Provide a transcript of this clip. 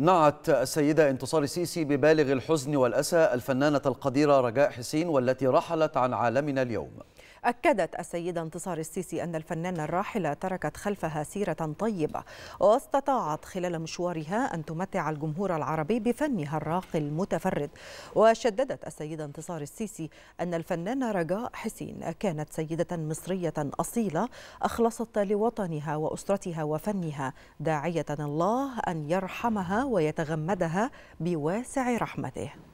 نعت السيدة انتصار السيسي ببالغ الحزن والأسى الفنانة القديرة رجاء حسين والتي رحلت عن عالمنا اليوم أكدت السيدة انتصار السيسي أن الفنانة الراحلة تركت خلفها سيرة طيبة واستطاعت خلال مشوارها أن تمتع الجمهور العربي بفنها الراقي المتفرد وشددت السيدة انتصار السيسي أن الفنانة رجاء حسين كانت سيدة مصرية أصيلة أخلصت لوطنها وأسرتها وفنها داعية الله أن يرحمها ويتغمدها بواسع رحمته